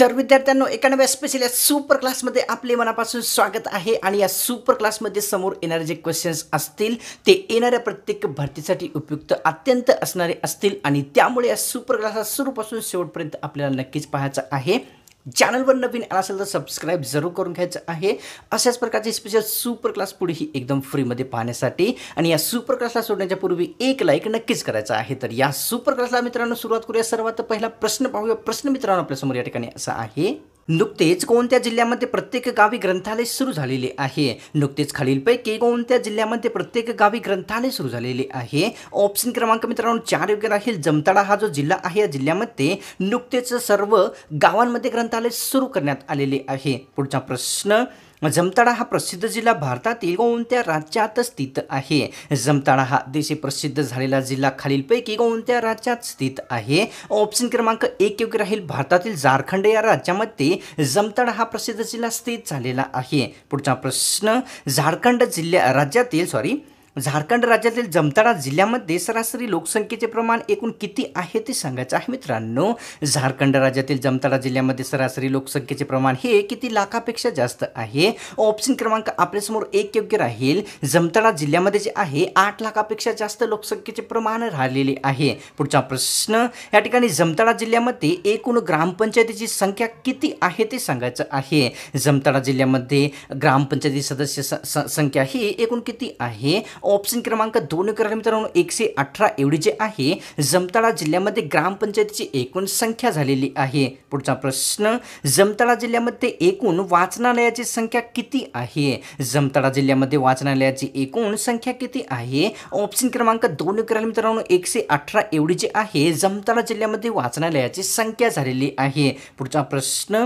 तर विद्यार्थ्यांनो एकानव्या स्पेशल या सुपर क्लासमध्ये आपले मनापासून स्वागत आहे आणि या सुपर क्लासमध्ये समोर येणारे जे क्वेश्चन्स असतील ते येणाऱ्या प्रत्येक भरतीसाठी उपयुक्त अत्यंत असणारे असतील आणि त्यामुळे या सुपर क्लास सुरूपासून शेवटपर्यंत आपल्याला नक्कीच पाहायचं आहे चॅनलवर नवीन आला असेल तर सबस्क्राईब जरूर करून घ्यायचं आहे अशाच प्रकारचे स्पेशल सुपर क्लास पुढेही एकदम फ्रीमध्ये पाहण्यासाठी आणि या सुपर क्लासला सोडण्याच्या पूर्वी एक लाईक नक्कीच करायचा आहे तर या सुपर क्लासला मित्रांनो सुरुवात करूया सर्वात पहिला प्रश्न पाहूया प्रश्न मित्रांनो आपल्यासमोर या ठिकाणी असा आहे नुकतेच कोणत्या जिल्ह्यामध्ये प्रत्येक गावी ग्रंथालय सुरू झालेले आहे नुकतेच खालीलपैकी कोणत्या जिल्ह्यामध्ये प्रत्येक गावी ग्रंथालय सुरू झालेले आहे ऑप्शन क्रमांक मित्रांनो चार योग्य राहील जमताडा हा जो जिल्हा आहे या जिल्ह्यामध्ये नुकतेच सर्व गावांमध्ये ग्रंथालय सुरू करण्यात आलेले आहे पुढचा प्रश्न जमताडा हा प्रसिद्ध जिल्हा भारतातील कोणत्या राज्यात स्थित आहे जमताडा हा देशी प्रसिद्ध झालेला जिल्हा खालीलपैकी कोणत्या राज्यात स्थित आहे ऑप्शन क्रमांक एक योग्य राहील भारतातील झारखंड या राज्यामध्ये जमताडा हा प्रसिद्ध जिल्हा स्थित झालेला आहे पुढचा प्रश्न झारखंड जिल्ह्या राज्यातील सॉरी झारखंड राज्यातील जमताडा जिल्ह्यामध्ये सरासरी लोकसंख्येचे प्रमाण एकूण किती आहे ते सांगायचं आहे मित्रांनो झारखंड राज्यातील जमताडा जिल्ह्यामध्ये सरासरी लोकसंख्येचे प्रमाण हे किती लाखापेक्षा जास्त आहे ऑप्शन क्रमांक आपल्यासमोर एक योग्य राहील जमताडा जिल्ह्यामध्ये जे आहे आठ लाखापेक्षा जास्त लोकसंख्येचे प्रमाण राहिलेले आहे पुढचा प्रश्न या ठिकाणी जमताडा जिल्ह्यामध्ये एकूण ग्रामपंचायतीची संख्या किती आहे ते सांगायचं आहे जमताडा जिल्ह्यामध्ये ग्रामपंचायती सदस्य संख्या ही एकूण किती आहे ऑप्शन क्रमांक दोन करायला मित्रांनो एकशे अठरा एवढी जे आहे जमताळा जिल्ह्यामध्ये ग्रामपंचायतीची एकूण संख्या झालेली आहे पुढचा प्रश्न जमताळा जिल्ह्यामध्ये एकूण वाचनालयाची संख्या किती आहे जमताळा जिल्ह्यामध्ये वाचनालयाची एकूण संख्या किती आहे ऑप्शन क्रमांक दोन करायला मित्रांनो एकशे अठरा एवढी जे आहे जमताळा जिल्ह्यामध्ये वाचनालयाची संख्या झालेली आहे पुढचा प्रश्न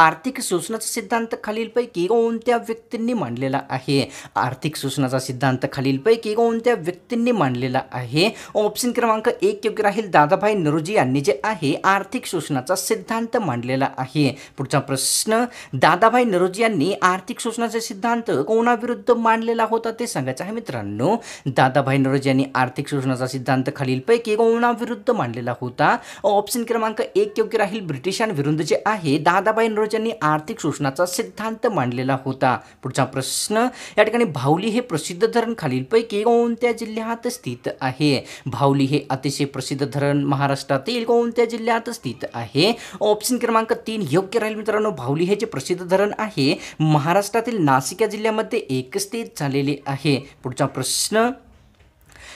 आर्थिक शोषणाचा सिद्धांत खालीलपैकी कोणत्या व्यक्तींनी मांडलेला आहे आर्थिक शोषणाचा सिद्धांत खालील पैकी कोणत्या व्यक्तींनी मांडलेला आहे ऑप्शन क्रमांक एक योग्य राहील दादाभाई नरोजी यांनी जे आहे आर्थिक शोषणाचा सिद्धांत मांडलेला आहे पुढचा प्रश्न दादाभाई नरोजी यांनी आर्थिक शोषणाचा सिद्धांत कोणाविरुद्ध मांडलेला होता ते सांगायचं आहे मित्रांनो दादाभाई नरोजी यांनी आर्थिक शोषणाचा सिद्धांत खालील पैकी कोणाविरुद्ध मांडलेला होता ऑप्शन क्रमांक एक योग्य राहील ब्रिटिशांविरुद्ध जे आहे दादाभाई नरोजी यांनी आर्थिक शोषणाचा सिद्धांत मांडलेला होता पुढचा प्रश्न या ठिकाणी भावली हे प्रसिद्ध धरण खालील पैकी कोणत्या जिल्ह्यात स्थित आहे भावली हे अतिशय प्रसिद्ध धरण महाराष्ट्रातील कोणत्या जिल्ह्यात स्थित आहे ऑप्शन क्रमांक तीन योग्य राहील मित्रांनो भावली हे जे प्रसिद्ध धरण आहे महाराष्ट्रातील नाशिक जिल्ह्यामध्ये एक स्थित झालेले आहे पुढचा प्रश्न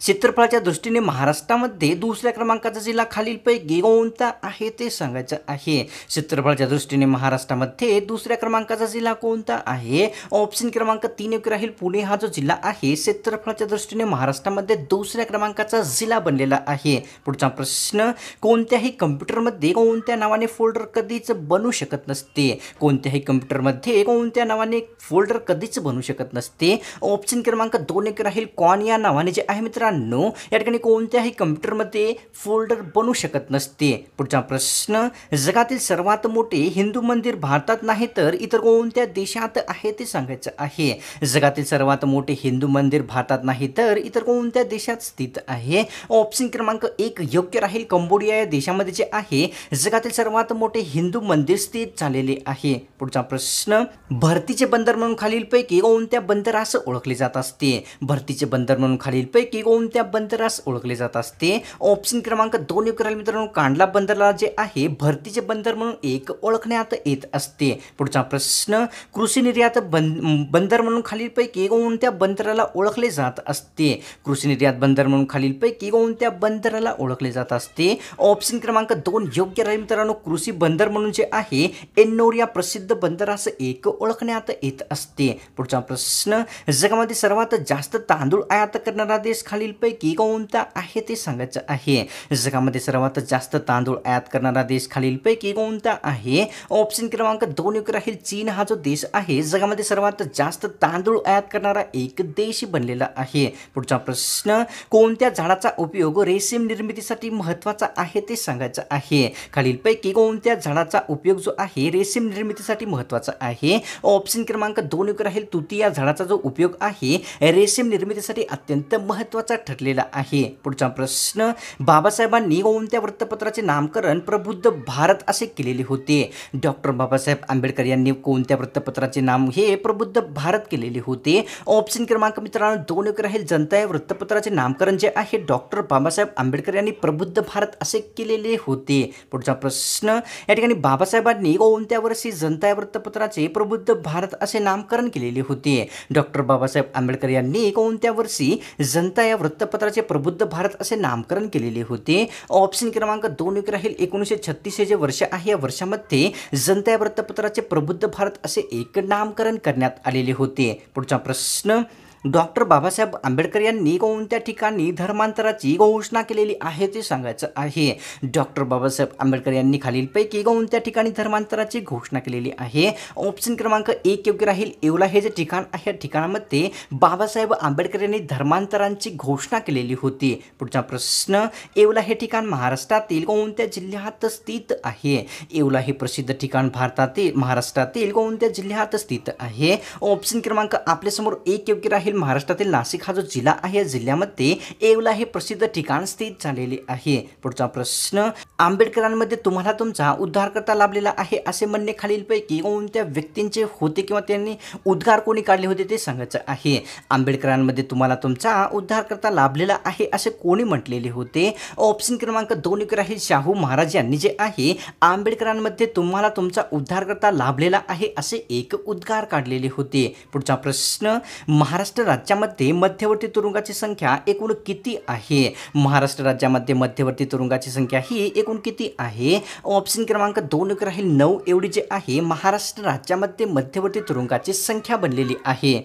क्षेत्रफळाच्या दृष्टीने महाराष्ट्रामध्ये दुसऱ्या क्रमांकाचा जिल्हा खालीलपैकी कोणता आहे ते सांगायचं आहे क्षेत्रफळाच्या दृष्टीने महाराष्ट्रामध्ये दुसऱ्या क्रमांकाचा जिल्हा कोणता आहे ऑप्शन क्रमांक तीन एक राहील पुणे हा जो जिल्हा आहे क्षेत्रफळाच्या दृष्टीने महाराष्ट्रामध्ये दुसऱ्या क्रमांकाचा जिल्हा बनलेला आहे पुढचा प्रश्न कोणत्याही कम्प्युटरमध्ये कोणत्या नावाने फोल्डर कधीच बनू शकत नसते कोणत्याही कम्प्युटरमध्ये कोणत्या नावाने फोल्डर कधीच बनू शकत नसते ऑप्शन क्रमांक दोन एक राहील कॉन या नावाने जे आहे मित्रांनो मित्रांनो या ठिकाणी कोणत्याही कम्प्युटरमध्ये फोल्डर बनू शकत नसते पुढचा प्रश्न जगातील सर्वात मोठे हिंदू मंदिर भारतात नाही तर इतर कोणत्या देशात आहे ते सांगायचं आहे जगातील सर्वात मोठे हिंदू मंदिर भारतात नाही तर इतर कोणत्या देशात स्थित आहे ऑप्शन क्रमांक एक योग्य राहील कंबोडिया या देशामध्ये जे आहे जगातील सर्वात मोठे हिंदू मंदिर स्थित झालेले आहे पुढचा प्रश्न भरतीचे बंदर म्हणून खालीलपैकी कोणत्या बंदरास ओळखले जात असते भरतीचे बंदर म्हणून खालीलपैकी कोणत्या बंदरास ओळखले जात असते ऑप्शन क्रमांक दोन योग्य मित्रांनो कांडला बंदरला जे आहे भरतीचे बंदर म्हणून एक ओळखण्यात येत असते पुढचा प्रश्न कृषी निर्यात बंदर म्हणून खालीलपैकी कोणत्या बंदराला ओळखले जात असते कृषी निर्यात बंदर म्हणून खालीलपैकी कोणत्या बंदराला ओळखले जात असते ऑप्शन क्रमांक दोन योग्य राहील मित्रांनो कृषी बंदर म्हणून जे आहे एन्नोर या प्रसिद्ध बंदरास एक ओळखण्यात येत असते पुढचा प्रश्न जगामध्ये सर्वात जास्त तांदूळ आयात करणारा देश खाली पैकी कोणता आहे ते सांगायचं आहे जगामध्ये सर्वात जास्त तांदूळ आयात करणारा देश खालीलपैकी कोणता आहे ऑप्शन क्रमांक दोन एक राहील चीन हा जो देश आहे जगामध्ये सर्वात जास्त तांदूळ आयात करणारा एक देश बनलेला आहे पुढचा प्रश्न कोणत्या झाडाचा उपयोग रेशीम निर्मितीसाठी महत्त्वाचा आहे ते सांगायचं आहे खालीलपैकी कोणत्या झाडाचा उपयोग जो आहे रेशीम निर्मितीसाठी महत्त्वाचा आहे ऑप्शन क्रमांक दोन एक राहील तुती या झाडाचा जो उपयोग आहे रेशीम निर्मितीसाठी अत्यंत महत्त्वाचा ठरलेला आहे पुढचा प्रश्न बाबासाहेबांनी कोणत्या वृत्तपत्राचे नामकरण प्रबुद्ध भारत असे केलेले होते डॉक्टर बाबासाहेब आंबेडकर यांनी कोणत्या वृत्तपत्राचे नाम हे प्रबुद्ध भारत केलेले होते ऑप्शन क्रमांक मित्रांनो दोन एक राहील जनता या वृत्तपत्राचे नामकरण जे आहे डॉक्टर बाबासाहेब आंबेडकर यांनी प्रबुद्ध भारत असे केलेले होते पुढचा प्रश्न या ठिकाणी बाबासाहेबांनी कोणत्या वर्षी जनता या वृत्तपत्राचे प्रबुद्ध भारत असे नामकरण केलेले होते डॉक्टर बाबासाहेब आंबेडकर यांनी कोणत्या वर्षी जनता या वृत्त वृत्तपत्राचे प्रबुद्ध भारत असे नामकरण केलेले होते ऑप्शन क्रमांक दोन राहील एकोणीसशे छत्तीस हे जे वर्ष आहे या वर्षामध्ये जनता या वृत्तपत्राचे प्रबुद्ध भारत असे एक नामकरण करण्यात आलेले होते पुढचा प्रश्न डॉक्टर बाबासाहेब आंबेडकर यांनी कोणत्या ठिकाणी धर्मांतराची घोषणा केलेली आहे ते सांगायचं आहे डॉक्टर बाबासाहेब आंबेडकर यांनी खालीलपैकी कोणत्या ठिकाणी धर्मांतराची घोषणा केलेली आहे ऑप्शन क्रमांक एक योग्य राहील एवला हे जे ठिकाण आहे या ठिकाणामध्ये बाबासाहेब आंबेडकर यांनी धर्मांतरांची घोषणा केलेली होती पुढचा प्रश्न एवला हे ठिकाण महाराष्ट्रातील कोणत्या जिल्ह्यात स्थित आहे एवला हे प्रसिद्ध ठिकाण भारतातील महाराष्ट्रातील कोणत्या जिल्ह्यात स्थित आहे ऑप्शन क्रमांक आपल्यासमोर एक योग्य राहील महाराष्ट्रातील नाशिक हा जो जिल्हा आहे या जिल्ह्यामध्ये येवला हे प्रसिद्ध ठिकाण स्थित झालेले आहे पुढचा प्रश्न आंबेडकरांमध्ये तुम्हाला तुमचा उद्धारकर्ता लाभलेला आहे असे म्हणणे खालीलपैकी कोणत्या व्यक्तींचे होते किंवा त्यांनी उद्गार कोणी काढले होते ते सांगायचं आहे आंबेडकरांमध्ये तुम्हाला तुमचा उद्धारकर्ता लाभलेला आहे असे कोणी म्हटलेले होते ऑप्शन क्रमांक दोन आहे शाहू महाराज यांनी जे आहे आंबेडकरांमध्ये तुम्हाला तुमचा उद्धारकर्ता लाभलेला आहे असे एक उद्गार काढलेले होते पुढचा प्रश्न महाराष्ट्र महाराष्ट्र राज्यामध्ये मध्यवर्ती तुरुंगाची संख्या एकूण किती आहे महाराष्ट्र राज्यामध्ये मध्यवर्ती तुरुंगाची संख्या ही एकूण किती आहे ऑप्शन क्रमांक दोन राहील नऊ एवढी जे आहे महाराष्ट्र राज्यामध्ये मध्यवर्ती तुरुंगाची संख्या बनलेली आहे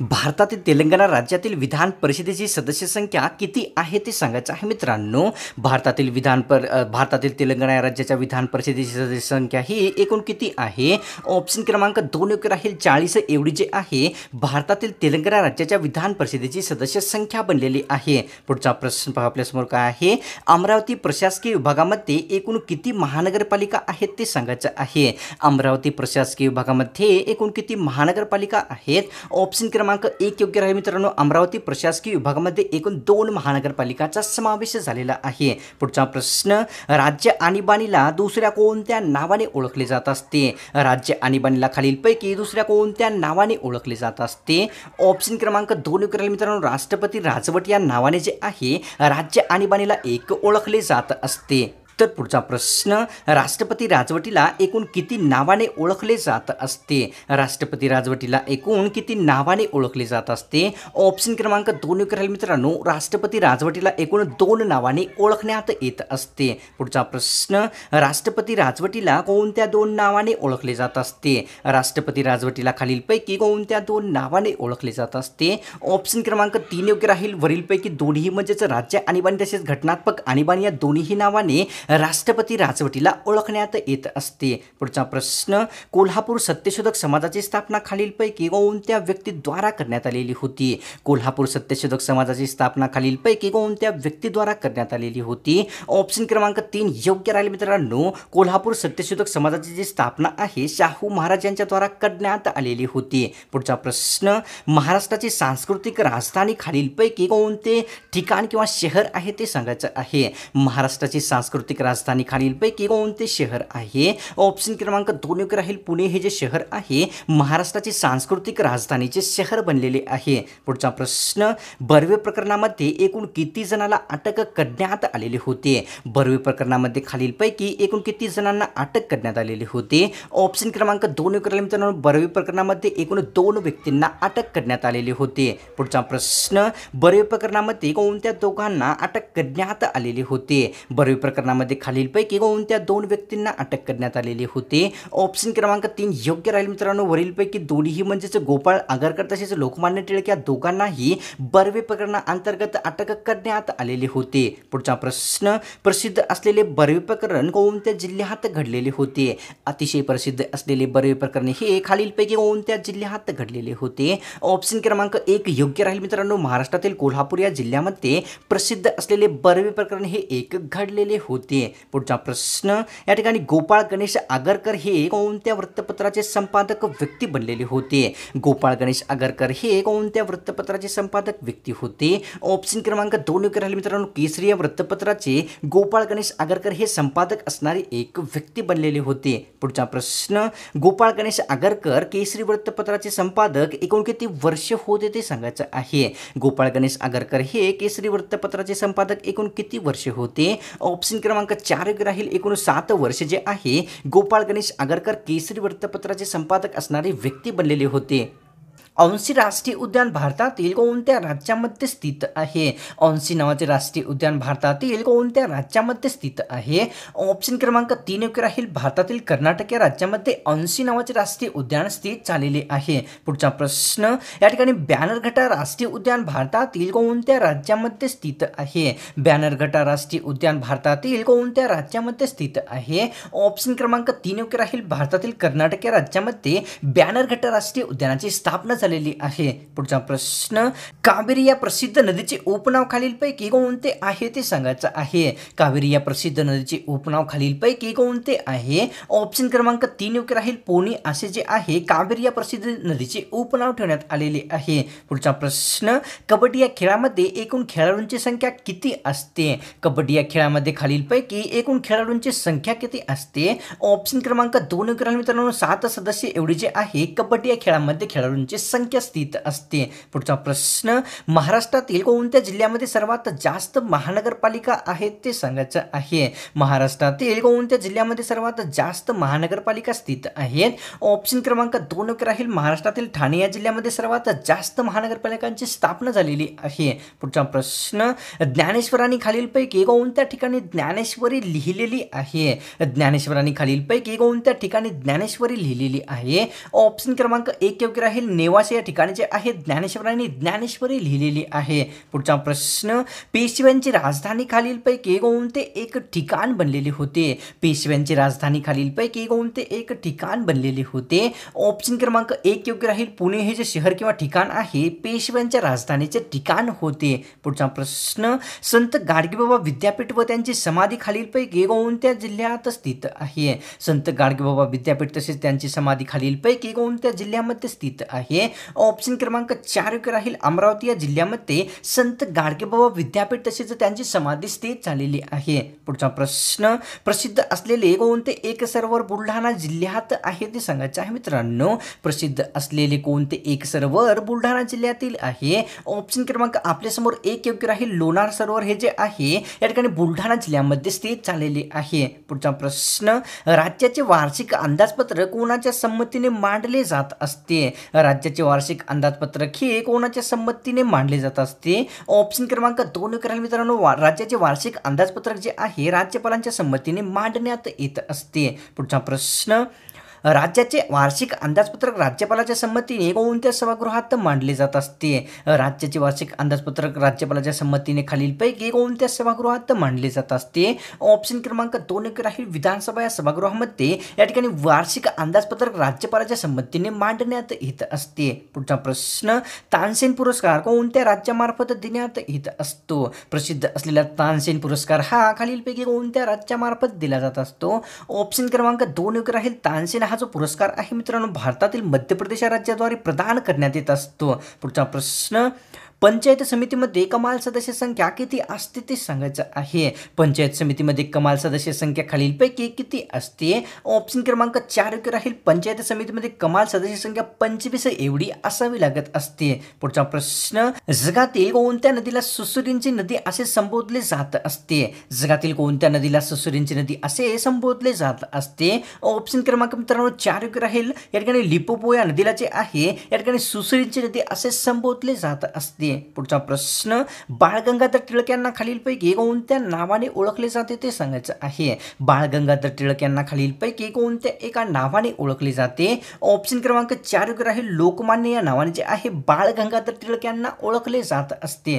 भारतातील तेलंगणा राज्यातील विधान परिषदेची सदस्य संख्या किती आहे ते सांगायचं आहे मित्रांनो भारतातील विधान पर भारतातील तेलंगणा राज्याच्या विधान परिषदेची सदस्य संख्या ही एकूण किती आहे ऑप्शन क्रमांक दोन योग्य राहील चाळीस एवढी जे आहे भारतातील तेलंगणा राज्याच्या विधान परिषदेची सदस्य संख्या बनलेली आहे पुढचा प्रश्न पहा आपल्यासमोर काय आहे अमरावती प्रशासकीय विभागामध्ये एकूण किती महानगरपालिका आहेत ते सांगायचं आहे अमरावती प्रशासकीय विभागामध्ये एकूण किती महानगरपालिका आहेत ऑप्शन क्रमांक एक योग्य राहील मित्रांनो अमरावती प्रशासकीय विभागामध्ये एकूण दोन महानगरपालिकाचा समावेश झालेला आहे पुढचा प्रश्न राज्य आणीबाणीला दुसऱ्या कोणत्या नावाने ओळखले जात असते राज्य आणीबाणीला खालीलपैकी दुसऱ्या कोणत्या नावाने ओळखले जात असते ऑप्शन क्रमांक दोन योग्य राहील मित्रांनो राष्ट्रपती राजवट या नावाने जे आहे राज्य आणीबाणीला एक ओळखले जात असते तर पुढचा प्रश्न राष्ट्रपती राजवटीला एकूण किती नावाने ओळखले जात असते राष्ट्रपती राजवटीला एकूण किती नावाने ओळखले जात असते ऑप्शन क्रमांक दोन राहील मित्रांनो राष्ट्रपती राजवटीला एकूण दोन नावाने ओळखण्यात येत असते पुढचा प्रश्न राष्ट्रपती राजवटीला कोणत्या दोन नावाने ओळखले जात असते राष्ट्रपती राजवटीला खालीलपैकी कोणत्या दोन नावाने ओळखले जात असते ऑप्शन क्रमांक तीन योग्य राहील वरीलपैकी दोन्ही म्हणजेच राज्य आणीबाणी तसेच घटनात्मक आणीबाणी या दोन्ही नावाने राष्ट्रपती राजवटीला ओळखण्यात येत असते पुढचा प्रश्न कोल्हापूर सत्यशोधक समाजाची स्थापना खालीलपैकी कोणत्या व्यक्तीद्वारा करण्यात आलेली होती कोल्हापूर सत्यशोधक समाजाची स्थापना खालीलपैकी कोणत्या व्यक्तीद्वारा करण्यात आलेली होती ऑप्शन क्रमांक तीन योग्य राहिले मित्रांनो कोल्हापूर सत्यशोधक समाजाची जी स्थापना आहे शाहू महाराज यांच्याद्वारा करण्यात आलेली होती पुढचा प्रश्न महाराष्ट्राची सांस्कृतिक राजधानी खालीलपैकी कोणते ठिकाण किंवा शहर आहे ते सांगायचं आहे महाराष्ट्राची सांस्कृतिक राजधानी खालीलपैकी कोणते शहर आहे ऑप्शन क्रमांक दोन योग्य राहील पुणे हे जे शहर आहे महाराष्ट्राची सांस्कृतिक राजधानीचे शहर बनलेले आहे पुढचा प्रश्न बर्वे प्रकरणामध्ये एकूण किती जणाला अटक करण्यात आलेले होते बर्वे प्रकरणामध्ये खालीलपैकी एकूण किती जणांना अटक करण्यात आलेली होते ऑप्शन क्रमांक दोन योग्य राहील मित्रांनो बर्वे प्रकरणामध्ये एकूण दोन व्यक्तींना अटक करण्यात आलेली होते पुढचा प्रश्न बर्वे प्रकरणामध्ये कोणत्या दोघांना अटक करण्यात आलेली होते बर्वे प्रकरणामध्ये यामध्ये खालीलपैकी कोणत्या दोन व्यक्तींना अटक करण्यात आलेली होती ऑप्शन क्रमांक तीन योग्य राहील मित्रांनो वरीलपैकी दोन्ही म्हणजेच गोपाळ आगरकर तसेच लोकमान्य टिळक या दोघांनाही बर्वे अंतर्गत अटक करण्यात आलेली होती पुढचा प्रश्न प्रसिद्ध असलेले बर्वे प्रकरण कोणत्या जिल्ह्यात घडलेले होते अतिशय प्रसिद्ध असलेले बर्वे प्रकरण हे खालीलपैकी कोणत्या जिल्ह्यात घडलेले होते ऑप्शन क्रमांक एक योग्य राहील मित्रांनो महाराष्ट्रातील कोल्हापूर या जिल्ह्यामध्ये प्रसिद्ध असलेले बर्वे प्रकरण हे एक घडलेले होते होते पुढचा प्रश्न या ठिकाणी गोपाळ गणेश आगरकर हे कोणत्या वृत्तपत्राचे संपादक व्यक्ती बनलेले होते गोपाळ गणेश आगरकर हे कोणत्या वृत्तपत्राचे संपादक व्यक्ती होते ऑप्शन क्रमांक दोन योग्य राहिले मित्रांनो केसरी या वृत्तपत्राचे गोपाळ गणेश आगरकर हे संपादक असणारे एक व्यक्ती बनलेले होते पुढचा प्रश्न गोपाळ गणेश आगरकर केसरी वृत्तपत्राचे संपादक एकूण किती वर्ष होते ते सांगायचं आहे गोपाळ गणेश आगरकर हे केसरी वृत्तपत्राचे संपादक एकूण किती वर्ष होते ऑप्शन क्रमांक क्रमांक चार ग्राहील एकूण सात वर्ष जे आहे गोपाळ गणेश आगरकर केसरी वृत्तपत्राचे संपादक असणारे व्यक्ती बनलेले होते औंसी राष्ट्रीय उद्यान भारतातील कोणत्या राज्यामध्ये स्थित आहे औंसी नावाचे राष्ट्रीय उद्यान भारतातील कोणत्या राज्यामध्ये स्थित आहे ऑप्शन क्रमांक तीन योग्य राहील भारतातील कर्नाटक या राज्यामध्ये औंसी नावाचे राष्ट्रीय उद्यान स्थित झालेले आहे पुढचा प्रश्न या ठिकाणी बॅनरघटा राष्ट्रीय उद्यान भारतातील कोणत्या राज्यामध्ये स्थित आहे घटा राष्ट्रीय उद्यान भारतातील कोणत्या राज्यामध्ये स्थित आहे ऑप्शन क्रमांक तीन योग्य राहील भारतातील कर्नाटक या राज्यामध्ये बॅनरघटा राष्ट्रीय उद्यानाची स्थापना झालेली आहे पुढचा प्रश्न कावेरी या प्रसिद्ध नदीचे उपनाव खालीलपैकी कोणते आहे ते सांगायचं आहे कावेरी या प्रसिद्ध नदीचे उपनाव खालीलपैकी कोणते आहे ऑप्शन क्रमांक तीन योग्य राहील पोणी असे जे आहे कावेरी या प्रसिद्ध नदीचे उपनाव ठेवण्यात आलेले आहे पुढचा प्रश्न कबड्डी या खेळामध्ये एकूण खेळाडूंची संख्या किती असते कबड्डी या खेळामध्ये खालीलपैकी एकूण खेळाडूंची संख्या किती असते ऑप्शन क्रमांक दोन मित्रांनो सात सदस्य एवढी जे आहे कबड्डी या खेळामध्ये खेळाडूंची संख्या स्थित असते पुढचा प्रश्न महाराष्ट्रातील कोणत्या जिल्ह्यामध्ये सर्वात जास्त महानगरपालिका आहेत ते सांगायचं आहे महाराष्ट्रातील कोणत्या जिल्ह्यामध्ये सर्वात जास्त महानगरपालिका स्थित आहेत ऑप्शन क्रमांक दोन राहील महाराष्ट्रातील ठाणे या जिल्ह्यामध्ये सर्वात जास्त महानगरपालिकांची स्थापना झालेली आहे पुढचा प्रश्न ज्ञानेश्वरांनी खालीलपैकी कोणत्या ठिकाणी ज्ञानेश्वरी लिहिलेली आहे ज्ञानेश्वरांनी खालीलपैकी कोणत्या ठिकाणी ज्ञानेश्वरी लिहिलेली आहे ऑप्शन क्रमांक एक योग्य राहील नेवा प्रवास या ठिकाणी जे आहे ज्ञानेश्वरांनी ज्ञानेश्वरी लिहिलेली आहे पुढचा प्रश्न पेशव्यांची राजधानी खालीलपैकी कोणते एक ठिकाण बनलेले होते पेशव्यांची राजधानी खालीलपैकी कोणते एक ठिकाण बनलेले होते ऑप्शन क्रमांक एक योग्य राहील पुणे हे जे शहर किंवा ठिकाण आहे पेशव्यांच्या राजधानीचे ठिकाण होते पुढचा प्रश्न संत गाडगेबाबा विद्यापीठ व त्यांची समाधी खालीलपैकी कोणत्या जिल्ह्यात स्थित आहे संत गाडगेबाबा विद्यापीठ तसेच त्यांची समाधी खालीलपैकी कोणत्या जिल्ह्यामध्ये स्थित आहे ऑप्शन क्रमांक चार राहील अमरावती या जिल्ह्यामध्ये संत गाडगेबाबा विद्यापीठ तसेच त्यांची समाधी स्थित झालेली आहे पुढचा प्रश्न प्रसिद्ध असलेले कोणते एक सरोवर बुलढाणा जिल्ह्यात आहे ते सांगायचे आहे मित्रांनो प्रसिद्ध असलेले कोणते एक सरोवर बुलढाणा जिल्ह्यातील आहे ऑप्शन क्रमांक आपल्यासमोर एक योग्य राहील लोणार सरोवर हे जे आहे या ठिकाणी बुलढाणा जिल्ह्यामध्ये स्थित झालेले आहे पुढचा प्रश्न राज्याचे वार्षिक अंदाजपत्र कोणाच्या संमतीने मांडले जात असते राज्याचे वार्षिक अंदाजपत्रक हे कोणाच्या संमतीने मांडले जात असते ऑप्शन क्रमांक दोन करा मित्रांनो राज्याचे वार्षिक अंदाजपत्रक जे आहे राज्यपालांच्या संमतीने मांडण्यात येत असते पुढचा प्रश्न राज्याचे वार्षिक अंदाजपत्रक राज्यपालाच्या संमतीने कोणत्या सभागृहात मांडले जात असते राज्याचे वार्षिक अंदाजपत्रक राज्यपालाच्या संमतीने खालीलपैकी कोणत्या सभागृहात मांडले जात असते ऑप्शन क्रमांक दोन एक राहील विधानसभा या सभागृहामध्ये या ठिकाणी वार्षिक अंदाजपत्रक राज्यपालाच्या संमतीने मांडण्यात येत असते पुढचा प्रश्न तानसेन पुरस्कार कोणत्या राज्यामार्फत देण्यात येत असतो प्रसिद्ध असलेला तानसेन पुरस्कार हा खालीलपैकी कोणत्या राज्यामार्फत दिला जात असतो ऑप्शन क्रमांक दोन एक राहील तानसेन हा जो पुरस्कार आहे मित्रांनो भारतातील मध्य प्रदेश राज्याद्वारे प्रदान करण्यात येत असतो पुढचा प्रश्न पंचायत समितीमध्ये कमाल सदस्य संख्या किती असते ते सांगायचं आहे पंचायत समितीमध्ये कमाल सदस्य संख्या खालीलपैकी किती असते ऑप्शन क्रमांक चार योग्य राहील पंचायत समितीमध्ये कमाल सदस्य संख्या पंचवीस एवढी असावी लागत असते पुढचा प्रश्न जगातील कोणत्या नदीला सुसुरींची नदी असे संबोधले जात असते जगातील कोणत्या नदीला सुसुरींची नदी असे संबोधले जात असते ऑप्शन क्रमांक मित्रांनो चार योग्य राहील या ठिकाणी लिपोपो या नदीला जे आहे या ठिकाणी सुसुरींची नदी असे संबोधले जात असते आहे पुढचा प्रश्न बाळ गंगाधर टिळक यांना खालीलपैकी कोणत्या नावाने ओळखले जाते ते सांगायचं आहे बाळगंगाधर गंगाधर टिळक यांना खालीलपैकी कोणत्या एका नावाने ओळखले जाते ऑप्शन क्रमांक चार योग्य आहे लोकमान्य या नावाने जे आहे बाळगंगाधर गंगाधर टिळक यांना ओळखले जात असते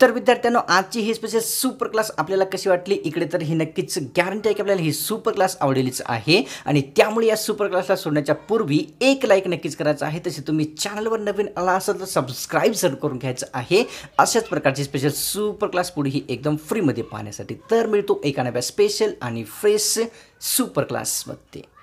तर विद्यार्थ्यांनो आजची ही स्पेशल सुपर क्लास आपल्याला कशी वाटली इकडे तर ही नक्कीच गॅरंटी आहे की आपल्याला ही सुपर क्लास आवडलीच आहे आणि त्यामुळे या सुपर क्लासला सोडण्याच्या पूर्वी एक लाईक नक्कीच करायचं आहे तसे तुम्ही चॅनलवर नवीन आला असाल तर सबस्क्राईब जर करून घ्यायचं आहे अशाच प्रकारची स्पेशल सुपर क्लास पुढेही ही एकदम फ्रीमध्ये पाहण्यासाठी तर मिळतो एका नव्या स्पेशल आणि फ्रेश सुपर क्लासमध्ये